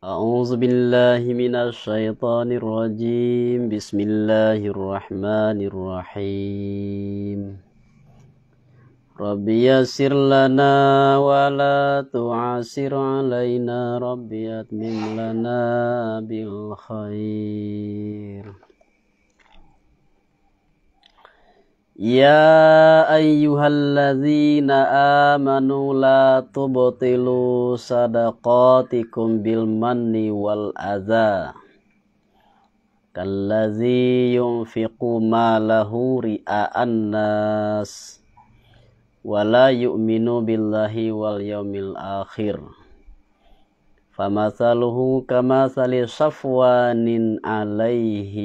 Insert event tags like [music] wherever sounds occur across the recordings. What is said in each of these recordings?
أعوذ بالله من الشيطان الرجيم بسم الله الرحمن الرحيم رب يسر لنا ولا تعسر علينا رب يتمم لنا بالخير يا أيها الذين آمنوا لا تبطلوا صدقاتكم بالمن والأذى كالذي ينفق ماله رئاء الناس ولا يؤمن بالله واليوم الآخر فمثله كمثل صفوان عليه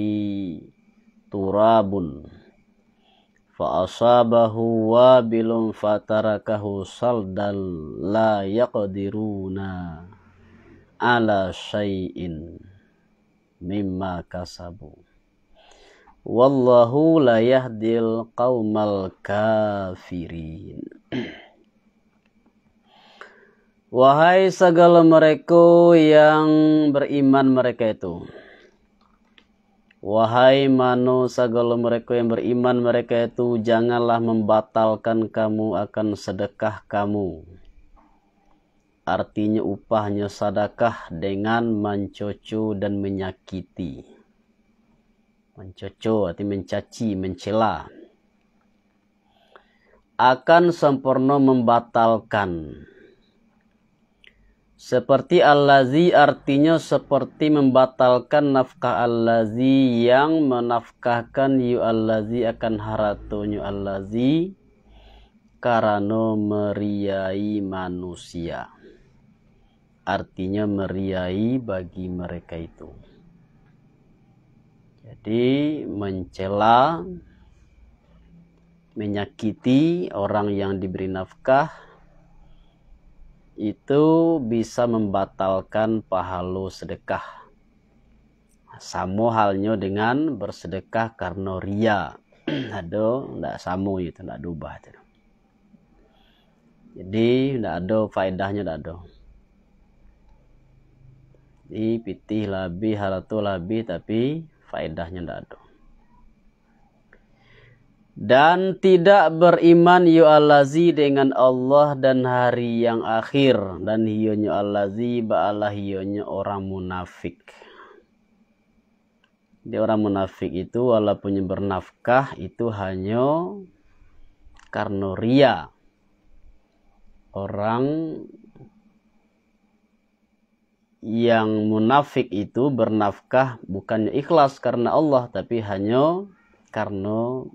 تراب fa'asabahu wabilun fatarakahu saldan la yaqdiruna ala syai'in mimma kasabu wallahu la yahdil qaumal kafirin Wahai segala mereka yang beriman mereka itu Wahai manusia segala mereka yang beriman mereka itu janganlah membatalkan kamu akan sedekah kamu. Artinya upahnya sedekah dengan mencocu dan menyakiti. Mencocu arti mencaci, mencela. Akan sempurna membatalkan seperti al allazi artinya seperti membatalkan nafkah al allazi yang menafkahkan yu allazi akan harato yu allazi karano meriai manusia. Artinya meriai bagi mereka itu. Jadi mencela menyakiti orang yang diberi nafkah itu bisa membatalkan pahalu sedekah. Samo halnya dengan bersedekah karena ria. [clears throat] ada ndak samo itu, ndak dubah itu. Jadi ndak ada faedahnya ndak ada. Jadi pitih labi, halatu labi tapi faedahnya ndak ada dan tidak beriman yu allazi dengan Allah dan hari yang akhir dan hiyonyo allazi ba'alah hiyonyo orang munafik Di orang munafik itu walaupun bernafkah itu hanya karena ria orang yang munafik itu bernafkah bukannya ikhlas karena Allah tapi hanya karena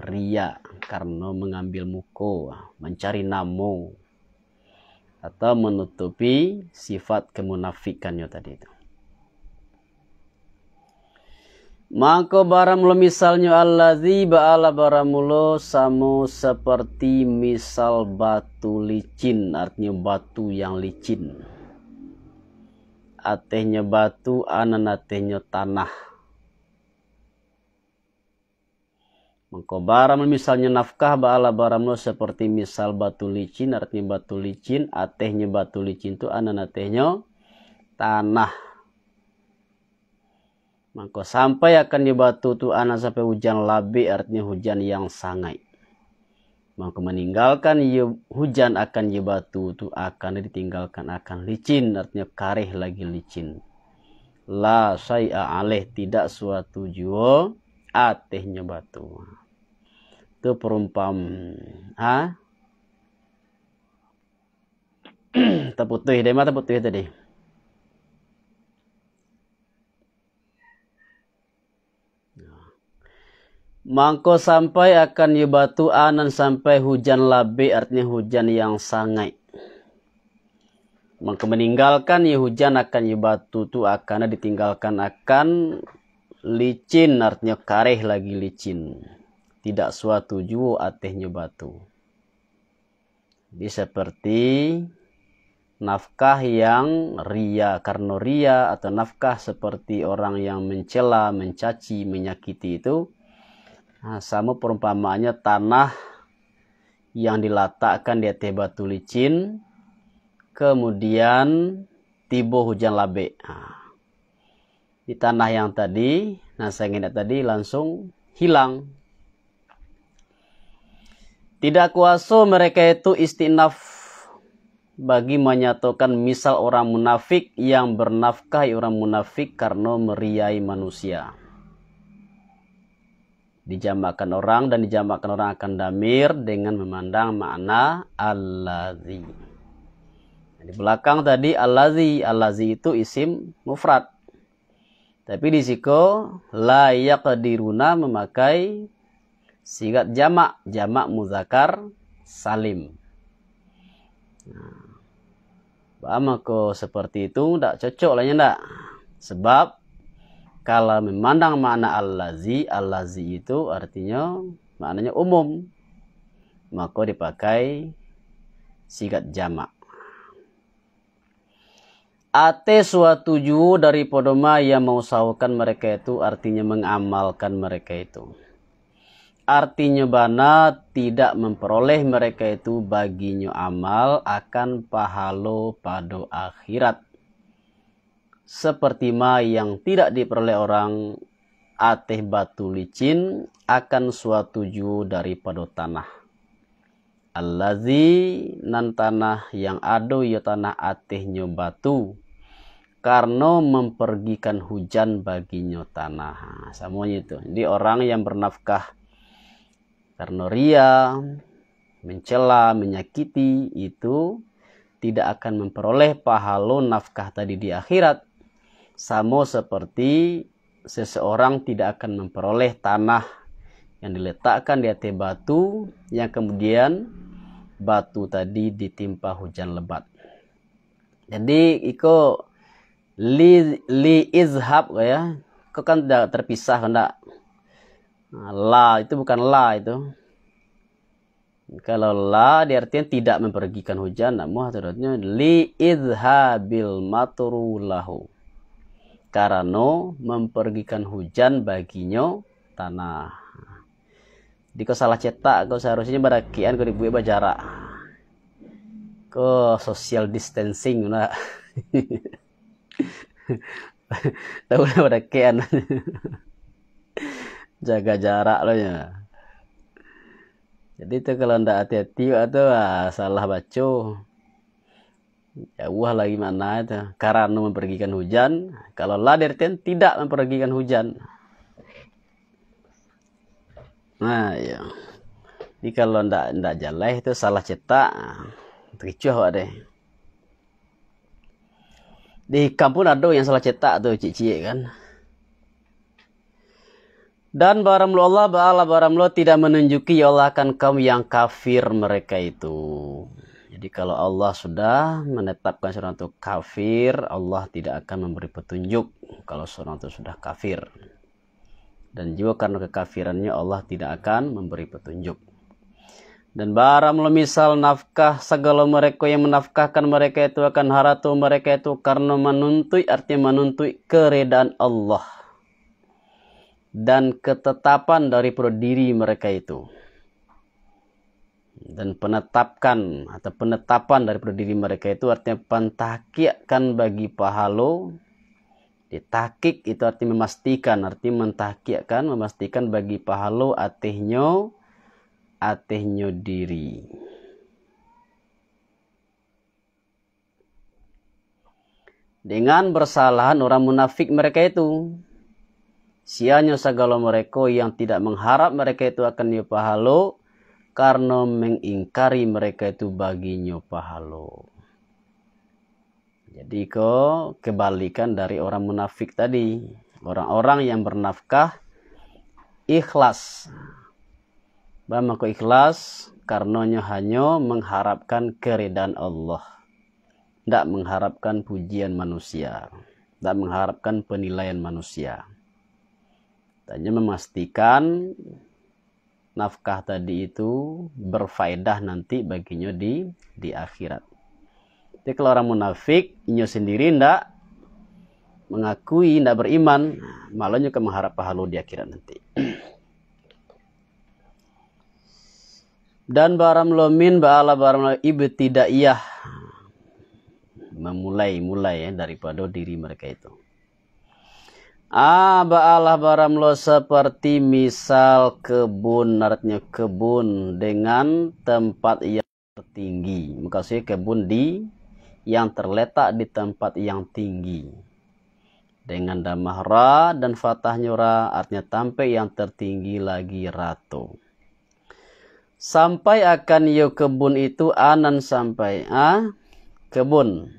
ria karena mengambil muko, mencari namo atau menutupi sifat kemunafikannya tadi itu. Maka baramulo misalnya alladzi ba'ala baramulo samu seperti misal batu licin artinya batu yang licin. Atehnya batu ananatehnya tanah Mengkobara barang misalnya nafkah ba'ala baramno seperti misal batu licin artinya batu licin atehnya batu licin tu anana tehnya tanah. Mangko sampai akan di batu tu anak sampai hujan labi artinya hujan yang sangat. Mangko meninggalkan hujan akan di batu tu akan ditinggalkan akan licin artinya kareh lagi licin. La saya aleh tidak suatu jua atehnya batu [clears throat] itu perumpam ha terputus deh mah terputus tadi Mangko sampai akan yubatu anan sampai hujan labi artinya hujan yang sangat. Mangko meninggalkan ya hujan akan batu tu akan ditinggalkan akan licin artinya kareh lagi licin tidak suatu juo atehnya batu jadi seperti nafkah yang ria karena ria atau nafkah seperti orang yang mencela mencaci menyakiti itu nah, sama perumpamaannya tanah yang diletakkan di atas batu licin kemudian tiba hujan labe nah, di tanah yang tadi, nah saya ngindah tadi langsung hilang. Tidak kuasa mereka itu istinaf bagi menyatukan misal orang munafik yang bernafkahi orang munafik karena meriai manusia. Dijamakan orang dan dijamakan orang akan damir dengan memandang makna alazi. Di belakang tadi alazi, alazi itu isim mufrad tapi di siko la yaqdiruna memakai sigat jamak, jamak muzakar salim. Nah, seperti itu tidak cocok lah tidak. Ya, Sebab kalau memandang makna al al allazi itu artinya maknanya umum. Maka dipakai sigat jamak. Ate suatu ju dari podoma yang mengusahakan mereka itu artinya mengamalkan mereka itu. Artinya bana tidak memperoleh mereka itu baginya amal akan pahalo pada akhirat. Seperti ma yang tidak diperoleh orang ateh batu licin akan suatu ju daripada tanah. Allazi nan tanah yang ado ya tanah atehnya batu. Karena mempergikan hujan baginya tanah. Nah, semuanya itu. Jadi orang yang bernafkah karena ria, mencela, menyakiti itu tidak akan memperoleh pahala nafkah tadi di akhirat. Sama seperti seseorang tidak akan memperoleh tanah yang diletakkan di atas batu yang kemudian batu tadi ditimpa hujan lebat. Jadi ikut li li izhab ya kok kan tidak terpisah kan? nah, la itu bukan la itu kalau la diartikan tidak mempergikan hujan namun turutnya li izhabil maturulahu karena mempergikan hujan baginya tanah di kau salah cetak kau seharusnya berakian kau dibuat bajarak Kau social distancing lah [laughs] [laughs] Tahu lah pada kean. Jaga jarak lah ya. Jadi tu kalau ndak hati-hati tu ah, salah baca. Jauh lah lagi mana itu. Karano mempergikan hujan. Kalau lader ten tidak mempergikan hujan. Nah, ya. Jadi kalau ndak ndak jalan itu salah cetak. Tricuh awak deh. Di kampung ada yang salah cetak tuh cici kan. Dan baramlu Allah ba'ala baramlu tidak menunjuki ya Allah akan kaum yang kafir mereka itu. Jadi kalau Allah sudah menetapkan seorang itu kafir, Allah tidak akan memberi petunjuk kalau seorang itu sudah kafir. Dan juga karena kekafirannya Allah tidak akan memberi petunjuk. Dan bara misal nafkah segala mereka yang menafkahkan mereka itu akan haratu mereka itu karena menuntui artinya menuntui keredaan Allah dan ketetapan dari diri mereka itu dan penetapkan atau penetapan dari diri mereka itu artinya pentakiakan bagi pahalo ditakik itu artinya memastikan artinya mentakiakan memastikan bagi pahalo atihnyo ateh nyodiri dengan bersalahan orang munafik mereka itu sianya segala mereka yang tidak mengharap mereka itu akan nyopahalo karena mengingkari mereka itu bagi nyopahalo jadi ke kebalikan dari orang munafik tadi orang-orang yang bernafkah ikhlas Bama ku ikhlas karenanya hanya mengharapkan keridan Allah. Tidak mengharapkan pujian manusia. Tidak mengharapkan penilaian manusia. Tanya memastikan nafkah tadi itu berfaedah nanti baginya di di akhirat. Jadi kalau orang munafik, inyo sendiri ndak mengakui, ndak beriman, malah ke mengharap pahala di akhirat nanti. [clears throat] dan barang lomin ba'ala barang tidak ibtidaiyah memulai mulai ya daripada diri mereka itu Ah ba'alah barang lo seperti misal kebun artinya kebun dengan tempat yang tertinggi maksudnya kebun di yang terletak di tempat yang tinggi dengan damahra dan fatahnya ra artinya tampe yang tertinggi lagi ratu Sampai akan yo kebun itu anan sampai a kebun.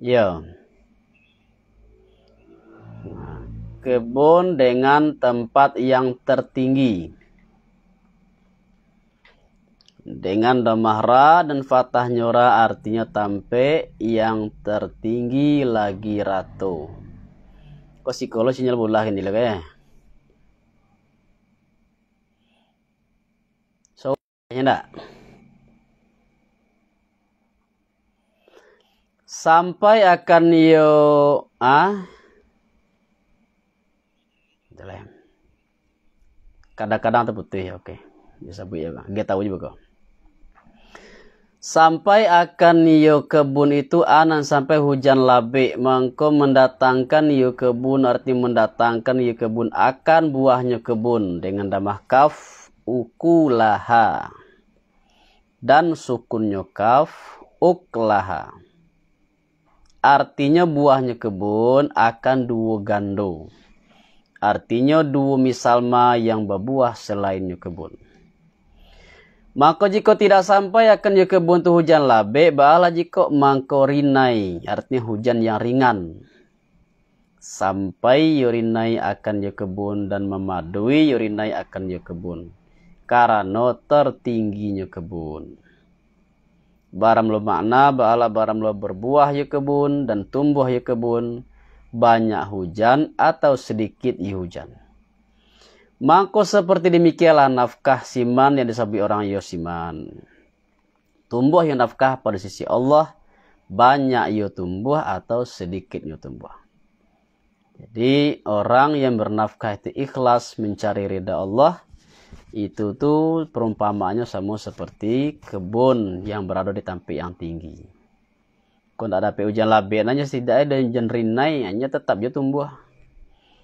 Yo. Kebun dengan tempat yang tertinggi. Dengan domahra dan fatah nyora artinya tampe yang tertinggi lagi ratu. Kok psikolog sinyal bulah ini lah ya. Ya enggak? Sampai akan yo ah Kadang-kadang terputih, oke. Okay. Bisa bu ya bang. Gak tahu juga kok. Sampai akan yo kebun itu anan sampai hujan labe mangko mendatangkan yo kebun arti mendatangkan yo kebun akan buahnya kebun dengan damah kaf ukulaha dan sukunnya kaf uklaha. Artinya buahnya kebun akan dua gando. Artinya dua misalma yang berbuah selain kebun. Maka jika tidak sampai akan ya kebun tu hujan labe, bala jika mangko rinai, artinya hujan yang ringan. Sampai yurinai akan ya kebun dan memadui yurinai akan ya kebun karena tertingginya kebun. Baram lo makna baala baram lo berbuah ya kebun dan tumbuh ya kebun banyak hujan atau sedikit ya hujan. Mangko seperti demikianlah nafkah siman yang disabi orang Yosiman. Ya tumbuh yang nafkah pada sisi Allah banyak yo ya tumbuh atau sedikit yo ya tumbuh. Jadi orang yang bernafkah itu ikhlas mencari ridha Allah itu tuh perumpamaannya sama seperti kebun yang berada di tampik yang tinggi kau tidak dapat hujan laben hanya setidaknya ada hujan rinai hanya tetap dia tumbuh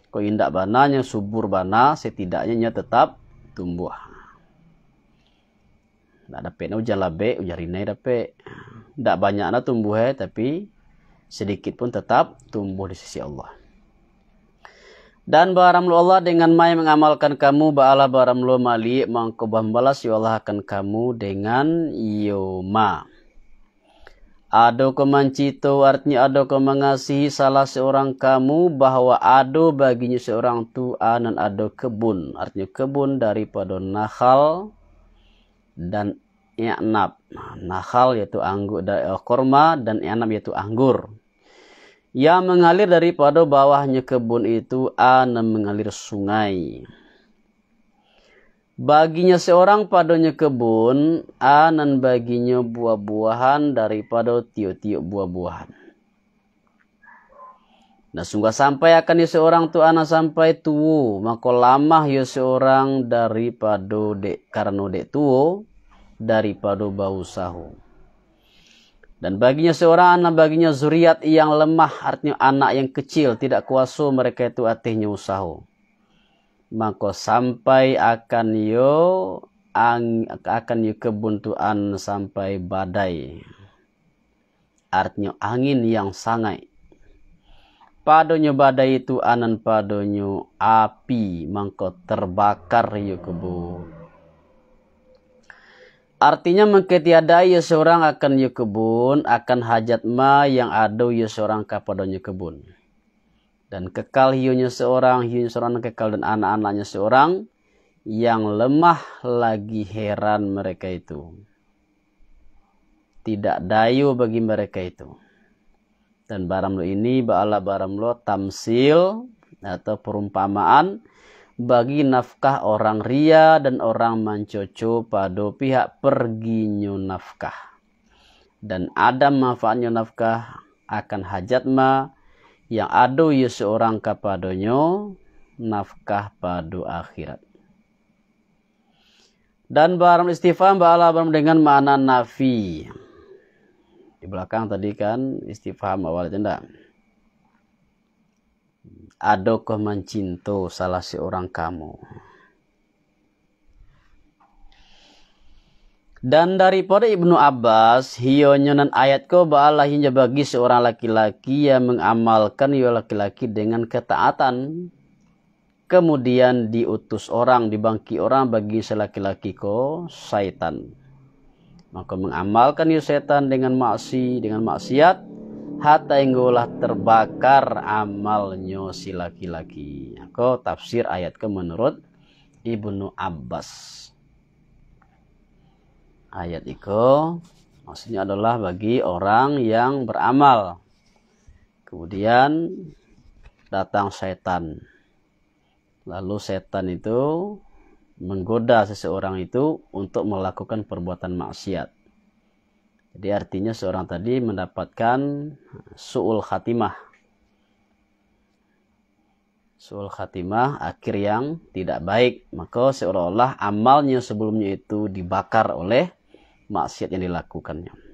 kau indak bananya subur bana setidaknya nya tetap tumbuh tidak dapat hujan labe hujan rinai dapat tidak banyak tumbuh eh, tapi sedikit pun tetap tumbuh di sisi Allah dan baramlu Allah dengan mai mengamalkan kamu ba'ala baramlu mali mangkubah membalas Allah akan kamu dengan yoma. Ado kemancito artinya ado mengasihi salah seorang kamu bahwa ado baginya seorang tua dan ado kebun. Artinya kebun daripada nakal dan i'nab. Nakal yaitu anggur, korma dan i'nab yaitu anggur yang mengalir daripada bawahnya kebun itu anam mengalir sungai. Baginya seorang padanya kebun, anan baginya buah-buahan daripada tiup-tiup buah-buahan. Nah sungguh sampai akan ya seorang tu anak sampai tuwo, maka lamah ya seorang daripada dek karena dek tuwo daripada bau sahu. Dan baginya seorang anak, baginya zuriat yang lemah, artinya anak yang kecil, tidak kuasa mereka itu artinya usaha. Maka sampai akan yo ang, akan yo kebuntuan sampai badai. Artinya angin yang sangat. Padonyo badai itu anan padonyo api, mangko terbakar yo kebun. Artinya mengketiadai ya seorang akan ia ya kebun, akan hajat ma yang ada ia ya seorang kapadanya kebun. Dan kekal hiunya seorang, hiunya seorang kekal dan anak-anaknya seorang, yang lemah lagi heran mereka itu. Tidak dayu bagi mereka itu. Dan baramlo ini ba'ala baramlo tamsil atau perumpamaan bagi nafkah orang ria dan orang mancoco pada pihak pergi perginyo nafkah. Dan ada manfaatnya nafkah akan hajat ma yang ado ye ya seorang kepadonyo nafkah pada akhirat. Dan barang istifham ba'ala barang dengan makna nafi. Di belakang tadi kan istifham awal tidak adakah mencinta salah seorang kamu? Dan daripada Ibnu Abbas, hiyo nyonan ayat ko ba'alah bagi seorang laki-laki yang mengamalkan yo laki-laki dengan ketaatan. Kemudian diutus orang, dibangki orang bagi selaki-laki ko syaitan. Maka mengamalkan yo setan dengan maksi, dengan maksiat hatta inggulah terbakar amalnya si laki-laki. aku tafsir ayat ke menurut Ibnu Abbas. Ayat itu maksudnya adalah bagi orang yang beramal. Kemudian datang setan. Lalu setan itu menggoda seseorang itu untuk melakukan perbuatan maksiat. Jadi artinya seorang tadi mendapatkan su'ul khatimah. Su'ul khatimah, akhir yang tidak baik. Maka seolah-olah amalnya sebelumnya itu dibakar oleh maksiat yang dilakukannya.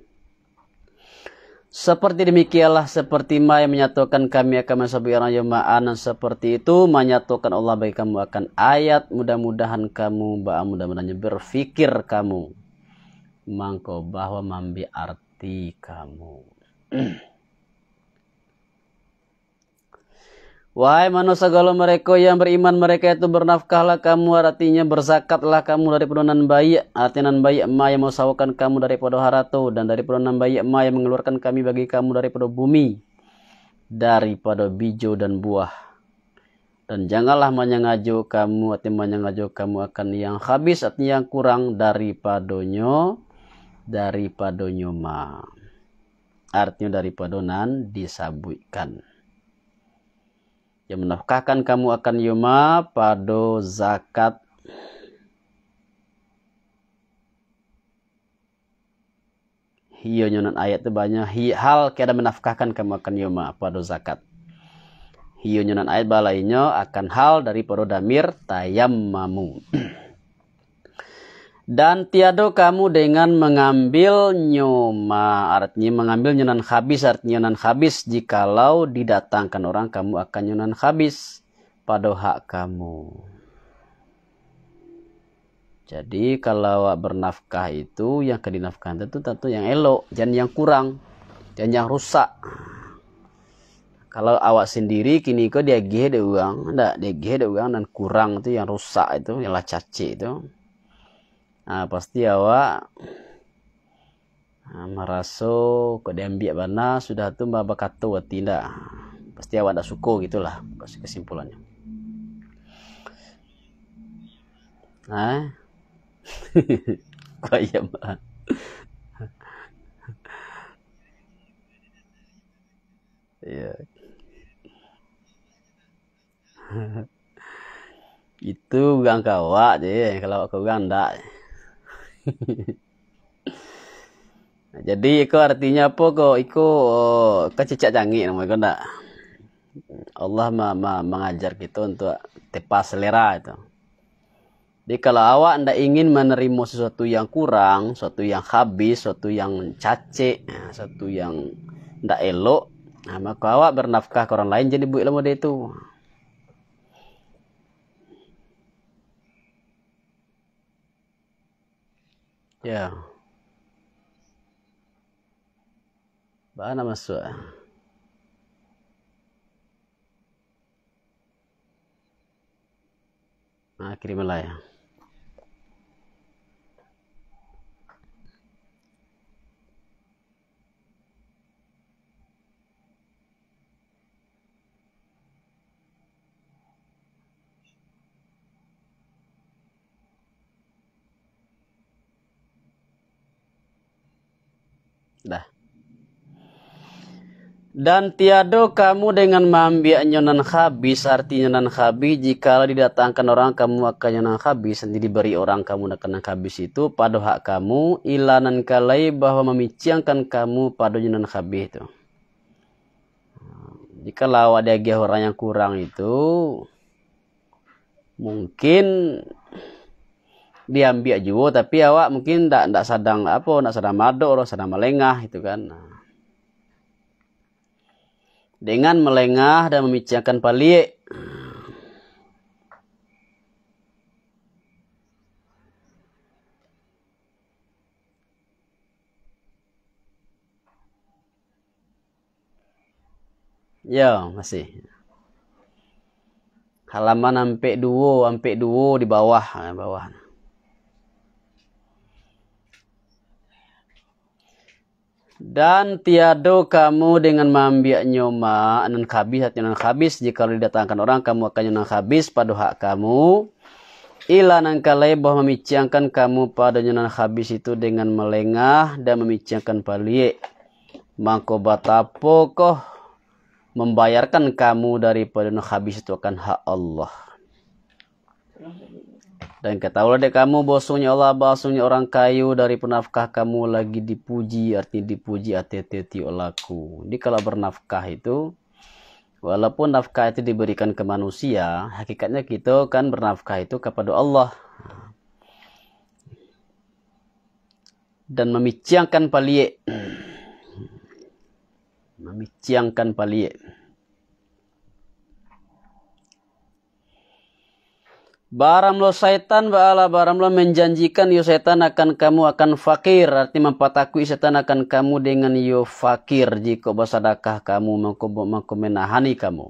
Seperti demikianlah seperti ma yang menyatukan kami akan mensabi orang yang seperti itu menyatukan Allah bagi kamu akan ayat mudah-mudahan kamu mudah-mudahan berfikir kamu mangko bahwa mambi arti kamu. [clears throat] Wahai manusia kalau mereka yang beriman mereka itu bernafkahlah kamu artinya bersakatlah kamu dari penurunan bayi artinya bayi emak yang mausawakan kamu dari podo harato dan dari penurunan bayi emak yang mengeluarkan kami bagi kamu dari podo bumi dari daripada bijo dan buah dan janganlah menyengaja kamu artinya menyengaja kamu akan yang habis artinya yang kurang dari padonyo dari nyoma artinya dari padonan disabuikan yang menafkahkan kamu akan yuma pada zakat hiyo nyonan ayat itu banyak hi, hal kira menafkahkan kamu akan yuma pada zakat hiyo nyonan ayat balainya akan hal dari poro damir tayammamu [clears throat] Dan tiado kamu dengan mengambil nyoma, artinya mengambil nyonan habis, artinya nyonan habis. Jikalau didatangkan orang, kamu akan nyonan habis pada hak kamu. Jadi kalau bernafkah itu yang kedinafkahan itu tentu yang elok, dan yang kurang, dan yang rusak. Kalau awak sendiri kini kok dia gede uang, ndak dia gede uang dan kurang itu yang rusak itu, yang caci itu Ah, pasti awak nah, merasa kedambi bana sudah tu baba kata tidak pasti awak tak suka gitulah kesimpulannya nah [laughs] kau ah. ya mbak [laughs] ya itu orang kawak je kalau kau orang tak nah, jadi itu artinya apa kok? Iku oh, kecicak canggih namanya kok ndak? Allah ma ma mengajar kita untuk tepa selera itu. Jadi kalau awak anda ingin menerima sesuatu yang kurang, sesuatu yang habis, sesuatu yang cacik, nah, sesuatu yang tidak elok, nah, maka awak bernafkah ke orang lain jadi buat ilmu dia itu. Ya. Mana masuk? Eh? Ah, kirim layang. dah dan tiado kamu dengan mengambil nyonan habis arti nyonan habis jikalau didatangkan orang kamu akan nyonan habis sendiri diberi orang kamu akan habis itu pada hak kamu ilanan kalai bahwa memiciangkan kamu pada nyonan habis itu jikalau ada orang yang kurang itu mungkin diambil jiwa tapi awak mungkin tak tak sadang apa nak sadang mado orang sadang melengah itu kan nah. dengan melengah dan memicahkan pali Ya, masih. Halaman sampai 2, sampai 2 di bawah, eh, bawah. Dan tiado kamu dengan mambiak nyoma anan kabis hati anan kabis jika didatangkan orang kamu akan nyonan kabis pada hak kamu. Ila nangkalai bahwa memicangkan kamu pada nyonan kabis itu dengan melengah dan memicangkan palie. Mangko batapo koh membayarkan kamu daripada nyonan kabis itu akan hak Allah. Dan ketahuilah dek kamu bosunya Allah bosunya orang kayu dari penafkah kamu lagi dipuji artinya dipuji ati-ati olaku. Jadi kalau bernafkah itu walaupun nafkah itu diberikan ke manusia, hakikatnya kita kan bernafkah itu kepada Allah. Dan memicangkan palie. [clears throat] memicangkan palie. Baramlo setan baala baramlo menjanjikan yo setan akan kamu akan fakir arti mempataku setan akan kamu dengan yo fakir jika basadakah kamu mengko mengko menahani kamu.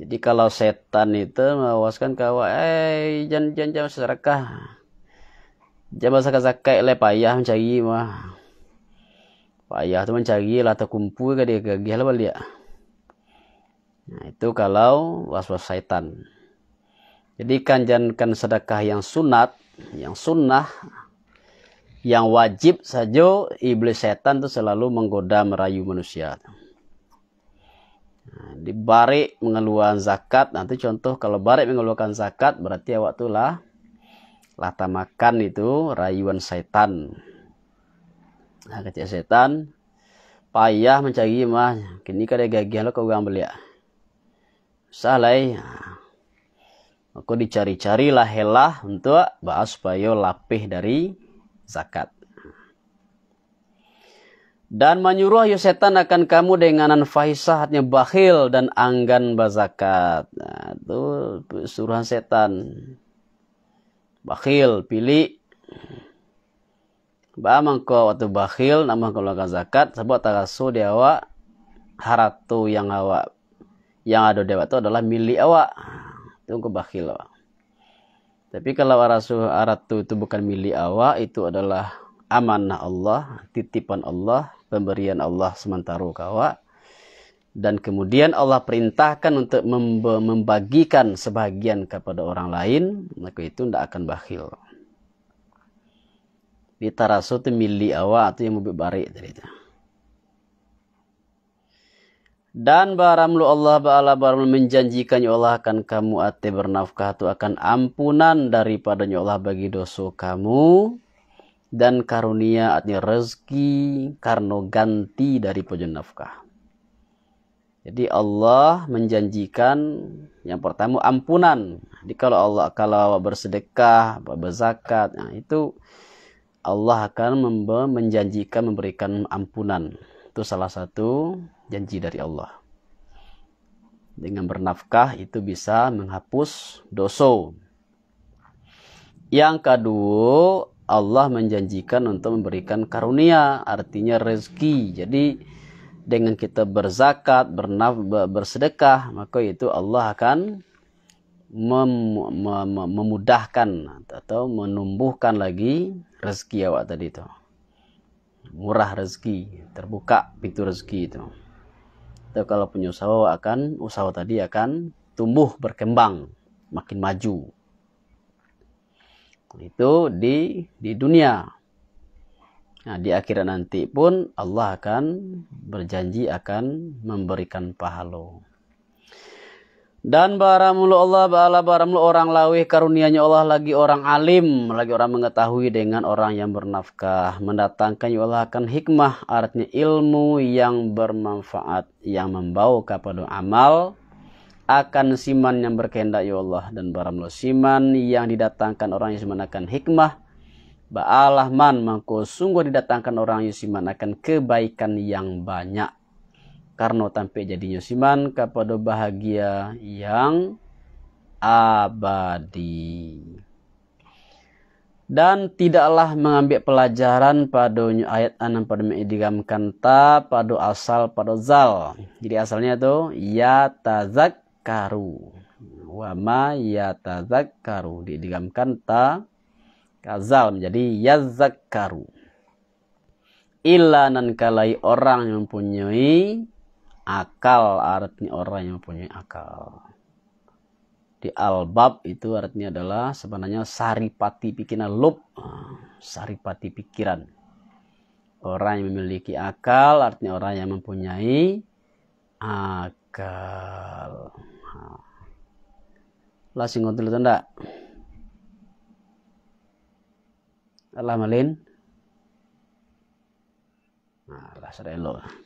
Jadi kalau setan itu mewaskan kau eh jangan jangan serakah. Jangan Jaba sakai le payah mencari mah. Payah tu mencari lah terkumpul ke dia gagih lah balik. Nah itu kalau was-was setan. -was jadi kanjankan sedekah yang sunat, yang sunnah, yang wajib saja iblis setan itu selalu menggoda merayu manusia. Nah, di barik mengeluarkan zakat, nanti contoh kalau barik mengeluarkan zakat berarti awak ya lah lata makan itu rayuan setan. Nah, kecil setan payah mencari mah kini kada gagal lo kau orang belia. Ah. Salah Aku dicari cari lah, helah untuk bahas supaya lapih dari zakat. Dan menyuruh ayo setan akan kamu denganan fahisah bakhil dan anggan bazakat. Nah, itu suruhan setan. Bakhil, pilih. Bamang mengkau waktu bakhil, nama keluarga zakat, sebab tak takasu dia awak haratu yang awak yang ada dewa itu adalah milik awak itu engkau bakhil awak. Tapi kalau arasuh arat itu, bukan milik awak, itu adalah amanah Allah, titipan Allah, pemberian Allah sementara kawak. Dan kemudian Allah perintahkan untuk membagikan sebagian kepada orang lain, maka itu tidak akan bakhil. Di tarasu itu milik awak, itu yang lebih baik tadi itu. Dan baramlu Allah Ba'ala baramlu menjanjikannya Allah akan kamu ate bernafkah itu akan ampunan daripadanya Allah bagi dosa kamu. Dan karunia artinya rezeki karena ganti dari pojon nafkah. Jadi Allah menjanjikan yang pertama ampunan. Jadi kalau Allah kalau bersedekah, berzakat, nah itu Allah akan menjanjikan memberikan ampunan. Itu salah satu janji dari Allah. Dengan bernafkah itu bisa menghapus dosa. Yang kedua, Allah menjanjikan untuk memberikan karunia, artinya rezeki. Jadi dengan kita berzakat, bernaf, bersedekah, maka itu Allah akan mem, mem, memudahkan atau menumbuhkan lagi rezeki awak tadi itu. Murah rezeki, terbuka pintu rezeki itu atau kalau punya usaha akan usaha tadi akan tumbuh berkembang makin maju itu di di dunia nah di akhirat nanti pun Allah akan berjanji akan memberikan pahala dan baramul Allah ba'ala baramul orang lawih karunianya Allah lagi orang alim. Lagi orang mengetahui dengan orang yang bernafkah. Mendatangkan ya Allah akan hikmah artinya ilmu yang bermanfaat. Yang membawa kepada amal akan siman yang berkehendak ya Allah. Dan baramul siman yang didatangkan orang yang akan hikmah. Ba'alah man mangko sungguh didatangkan orang yang siman akan kebaikan yang banyak. Karno tampe jadi siman kepada bahagia yang abadi. Dan tidaklah mengambil pelajaran pada ayat anam pada digamkan kanta pada asal pada zal. Jadi asalnya itu ya karu. Wama ya karu. digamkan kanta kazal menjadi karu. Illa nan kalai orang yang mempunyai akal artinya orang yang mempunyai akal di albab itu artinya adalah sebenarnya saripati pikiran lub ah, saripati pikiran orang yang memiliki akal artinya orang yang mempunyai akal ah. lah singgung dulu tanda Allah malin nah, lah sudah